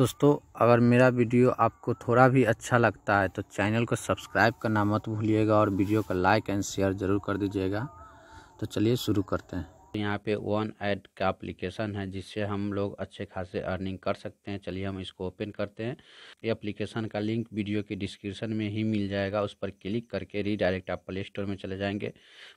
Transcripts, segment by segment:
दोस्तों अगर मेरा वीडियो आपको थोड़ा भी अच्छा लगता है तो चैनल को सब्सक्राइब करना मत भूलिएगा और वीडियो का लाइक एंड शेयर ज़रूर कर दीजिएगा तो चलिए शुरू करते हैं तो यहाँ पे वन ऐड का एप्लीकेशन है जिससे हम लोग अच्छे खासे अर्निंग कर सकते हैं चलिए हम इसको ओपन करते हैं ये एप्लीकेशन का लिंक वीडियो के डिस्क्रिप्शन में ही मिल जाएगा उस पर क्लिक करके रीडायरेक्ट आप प्ले स्टोर में चले जाएंगे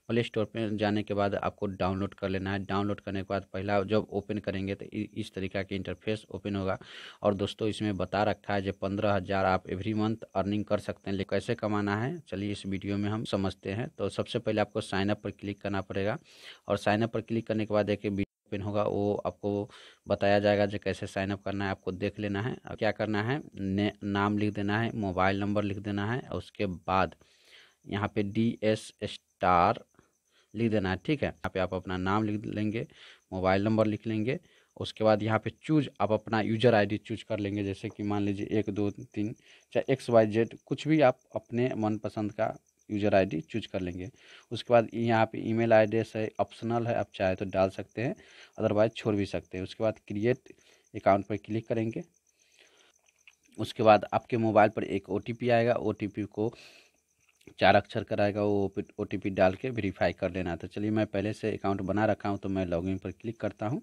प्ले स्टोर पर जाने के बाद आपको डाउनलोड कर लेना है डाउनलोड करने के बाद पहला जब ओपन करेंगे तो इस तरीका के इंटरफेस ओपन होगा और दोस्तों इसमें बता रखा है जो पंद्रह हज़ार आप एवरी मंथ अर्निंग कर सकते हैं कैसे कमाना है चलिए इस वीडियो में हम समझते हैं तो सबसे पहले आपको साइनअप पर क्लिक करना पड़ेगा और साइनअप पर क्लिक करने के बाद एक वीडियो पिन होगा वो आपको बताया जाएगा जो कैसे साइन अप करना है आपको देख लेना है क्या करना है नाम लिख देना है मोबाइल नंबर लिख देना है और उसके बाद यहाँ पे डी एस स्टार लिख देना है ठीक है यहाँ पे आप अपना नाम लिख लेंगे मोबाइल नंबर लिख लेंगे उसके बाद यहाँ पे चूज आप अपना यूजर आईडी चूज कर लेंगे जैसे कि मान लीजिए एक दो तीन चाहे एक्स वाई जेड कुछ भी आप अपने मनपसंद का यूज़र आईडी चूज कर लेंगे उसके बाद यहाँ पे ईमेल एड्रेस है ऑप्शनल है आप चाहे तो डाल सकते हैं अदरवाइज छोड़ भी सकते हैं उसके बाद क्रिएट अकाउंट पर क्लिक करेंगे उसके बाद आपके मोबाइल पर एक ओ आएगा ओ को चार अक्षर कराएगा वो ओ टी डाल के वेरीफाई कर लेना तो चलिए मैं पहले से अकाउंट बना रखा हूँ तो मैं लॉगिन पर क्लिक करता हूँ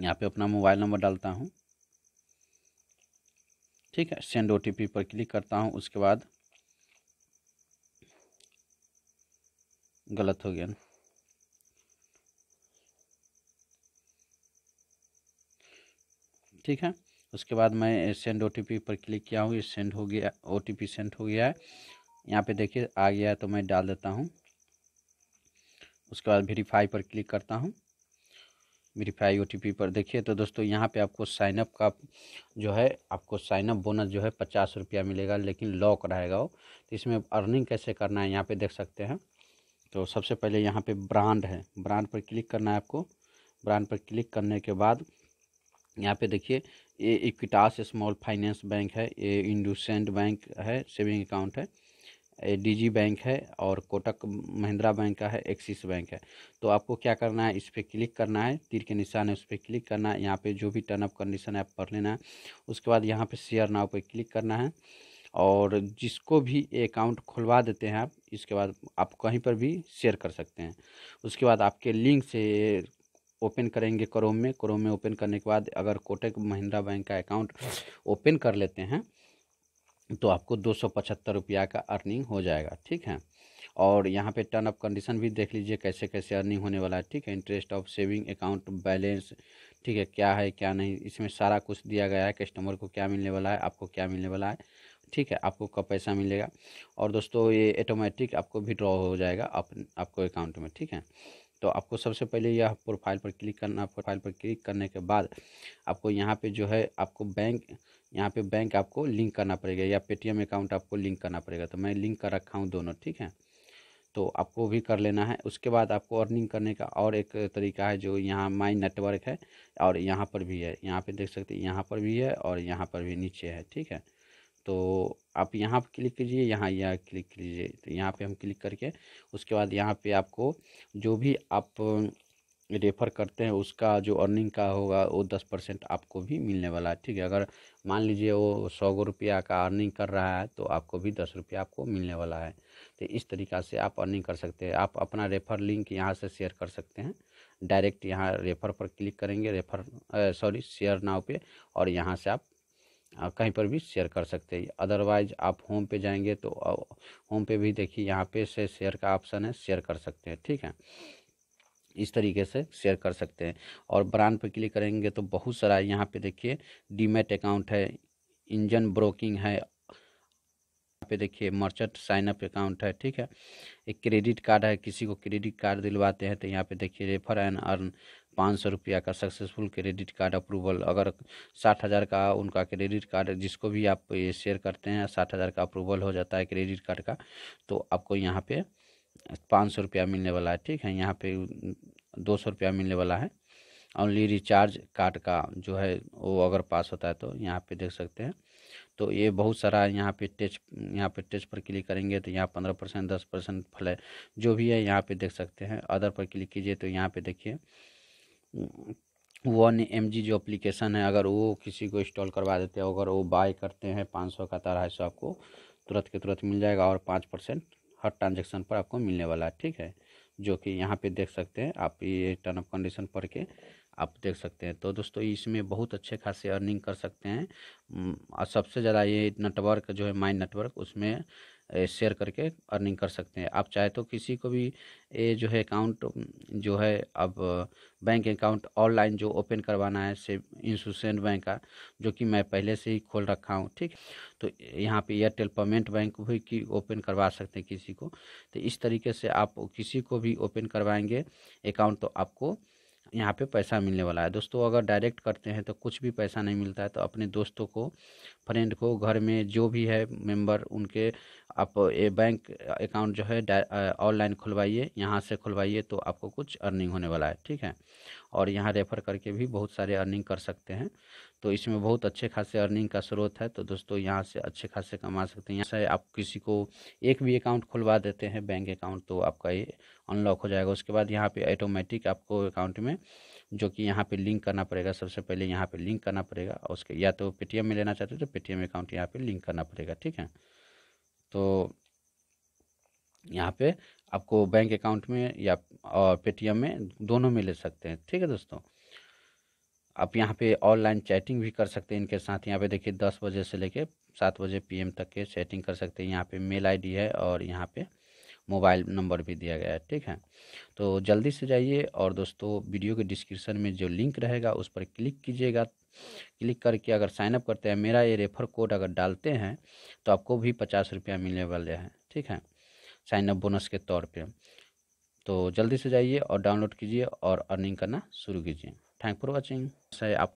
यहाँ पे अपना मोबाइल नंबर डालता हूँ ठीक है सेंड ओ पर क्लिक करता हूँ उसके बाद गलत हो गया ना ठीक है उसके बाद मैं सेंड ओ पर क्लिक किया हूँ ये सेंड हो गया ओ सेंड हो गया है यहाँ पे देखिए आ गया है तो मैं डाल देता हूँ उसके बाद वेरीफाई पर क्लिक करता हूँ वेरीफाई ओ पर देखिए तो दोस्तों यहाँ पे आपको साइनअप का जो है आपको साइनअप बोनस जो है पचास रुपया मिलेगा लेकिन लॉक रहेगा वो तो इसमें अर्निंग कैसे करना है यहाँ पर देख सकते हैं तो सबसे पहले यहाँ पे ब्रांड है ब्रांड पर क्लिक करना है आपको ब्रांड पर क्लिक करने के बाद यहाँ पे देखिए ये इक्विटास स्मॉल फाइनेंस बैंक है ये इंडोसेंट बैंक है सेविंग अकाउंट है ए डीजी बैंक है और कोटक महिंद्रा बैंक का है एक्सिस बैंक है तो आपको क्या करना है इस पर क्लिक करना है तीर के निशान है उस पर क्लिक करना है यहाँ पे जो भी टर्न अप कंडीशन है आप पढ़ लेना है उसके बाद यहाँ पे शेयर नाव पे क्लिक करना है और जिसको भी अकाउंट खुलवा देते हैं आप इसके बाद आप कहीं पर भी शेयर कर सकते हैं उसके बाद आपके लिंक से ओपन करेंगे क्रोम में क्रोम में ओपन करने के बाद अगर कोटक महिंद्रा बैंक का अकाउंट ओपन कर लेते हैं तो आपको दो सौ पचहत्तर रुपया का अर्निंग हो जाएगा ठीक है और यहाँ पे टर्न ऑफ कंडीशन भी देख लीजिए कैसे कैसे अर्निंग होने वाला है ठीक है interest of saving account balance ठीक है क्या है क्या नहीं इसमें सारा कुछ दिया गया है कस्टमर को क्या मिलने वाला है आपको क्या मिलने वाला है ठीक है आपको कब पैसा मिलेगा और दोस्तों ये ऑटोमेटिक आपको विड्रॉ हो जाएगा आप, आपको अकाउंट में ठीक है तो आपको सबसे पहले यह प्रोफाइल पर क्लिक करना प्रोफाइल पर क्लिक करने के बाद आपको यहाँ पे जो है आपको बैंक यहाँ पे बैंक आपको लिंक करना पड़ेगा या पेटीएम अकाउंट आपको लिंक करना पड़ेगा तो मैं लिंक कर रखा हूँ दोनों ठीक है तो आपको भी कर लेना है उसके बाद आपको अर्निंग करने का और एक तरीका है जो यहाँ माई नेटवर्क है और यहाँ पर भी है यहाँ पर देख सकते यहाँ पर भी है और यहाँ पर भी नीचे है ठीक है तो आप यहाँ पर क्लिक कीजिए यहाँ यहाँ क्लिक कीजिए तो यहाँ पे हम क्लिक करके उसके बाद यहाँ पे आपको जो भी आप रेफ़र करते हैं उसका जो अर्निंग का होगा वो दस परसेंट आपको भी मिलने वाला है ठीक है अगर मान लीजिए वो सौ रुपया का अर्निंग कर रहा है तो आपको भी दस रुपया आपको मिलने वाला है तो इस तरीक़ा से आप अर्निंग कर सकते हैं आप अपना रेफ़र लिंक यहाँ से शेयर कर सकते हैं डायरेक्ट यहाँ रेफ़र पर क्लिक करेंगे रेफ़र सॉरी शेयर नाव पे और यहाँ से आप हाँ, कहीं पर भी शेयर कर सकते हैं अदरवाइज आप होम पे जाएंगे तो होम पे भी देखिए यहाँ पे से शेयर का ऑप्शन है शेयर कर सकते हैं ठीक है इस तरीके से शेयर कर सकते हैं और ब्रांड पे क्लिक करेंगे तो बहुत सारा यहाँ पे देखिए डीमेट अकाउंट है इंजन ब्रोकिंग है यहाँ पे देखिए मर्चेंट साइनअप अकाउंट है ठीक है एक क्रेडिट कार्ड है किसी को क्रेडिट कार्ड दिलवाते हैं तो यहाँ पे देखिए रेफर एंड अर्न पाँच सौ रुपया का सक्सेसफुल क्रेडिट कार्ड अप्रूवल अगर साठ हज़ार का उनका क्रेडिट कार्ड जिसको भी आप ये शेयर करते हैं साठ हज़ार का अप्रूवल हो जाता है क्रेडिट कार्ड का तो आपको यहाँ पे पाँच सौ रुपया मिलने वाला है ठीक है यहाँ पे दो सौ रुपया मिलने वाला है ओनली रिचार्ज कार्ड का जो है वो अगर पास होता है तो यहाँ पर देख सकते हैं तो ये बहुत सारा यहाँ पे टेच यहाँ पे टेच पर क्लिक करेंगे तो यहाँ पंद्रह परसेंट दस परसेंट फ्लैट जो भी है यहाँ पे देख सकते हैं अदर पर क्लिक कीजिए तो यहाँ पे देखिए वन एम जी जो अप्लीकेशन है अगर वो किसी को इंस्टॉल करवा देते हैं अगर वो बाय करते हैं पाँच सौ का अढ़ाई सौ आपको तुरंत के तुरंत मिल जाएगा और पाँच परसेंट हर ट्रांजेक्शन पर आपको मिलने वाला है ठीक है जो कि यहाँ पे देख सकते हैं आप ये टर्म ऑफ कंडीशन पढ़ के आप देख सकते हैं तो दोस्तों इसमें बहुत अच्छे खासे अर्निंग कर सकते हैं और सबसे ज़्यादा ये नेटवर्क जो है माइंड नेटवर्क उसमें शेयर करके अर्निंग कर सकते हैं आप चाहे तो किसी को भी ये जो है अकाउंट जो है अब बैंक अकाउंट ऑनलाइन जो ओपन करवाना है से इंसूसेंट बैंक का जो कि मैं पहले से ही खोल रखा हूँ ठीक तो यहाँ पे एयरटेल पेमेंट बैंक भी की ओपन करवा सकते हैं किसी को तो इस तरीके से आप किसी को भी ओपन करवाएंगे अकाउंट तो आपको यहाँ पे पैसा मिलने वाला है दोस्तों अगर डायरेक्ट करते हैं तो कुछ भी पैसा नहीं मिलता है तो अपने दोस्तों को फ्रेंड को घर में जो भी है मेंबर उनके आप ये बैंक अकाउंट जो है ऑनलाइन खुलवाइए यहाँ से खुलवाइए तो आपको कुछ अर्निंग होने वाला है ठीक है और यहाँ रेफ़र करके भी बहुत सारे अर्निंग कर सकते हैं तो इसमें बहुत अच्छे खासे अर्निंग का स्रोत है तो दोस्तों यहाँ से अच्छे खासे कमा सकते हैं यहाँ से आप किसी को एक भी अकाउंट खुलवा देते हैं बैंक अकाउंट तो आपका ये अनलॉक हो जाएगा उसके बाद यहाँ पे ऑटोमेटिक आपको अकाउंट में जो कि यहाँ पे लिंक करना पड़ेगा सबसे पहले यहाँ पे लिंक करना पड़ेगा और उसके या तो पेटीएम में लेना चाहते हो तो पेटीएम अकाउंट यहाँ पे लिंक करना पड़ेगा ठीक है तो यहाँ पे आपको बैंक अकाउंट में या और पेटीएम में दोनों में ले सकते हैं ठीक है दोस्तों आप यहाँ पे ऑनलाइन चैटिंग भी कर सकते हैं इनके साथ यहाँ पे देखिए दस बजे से लेके सात बजे पीएम तक के चैटिंग कर सकते हैं यहाँ पे मेल आईडी है और यहाँ पे मोबाइल नंबर भी दिया गया है ठीक है तो जल्दी से जाइए और दोस्तों वीडियो के डिस्क्रिप्शन में जो लिंक रहेगा उस पर क्लिक कीजिएगा क्लिक करके अगर साइनअप करते हैं मेरा ये रेफर कोड अगर डालते हैं तो आपको भी पचास रुपया मिलने वाले हैं ठीक है साइनअप बोनस के तौर पर तो जल्दी से जाइए और डाउनलोड कीजिए और अर्निंग करना शुरू कीजिए थैंक फॉर वॉचिंग आप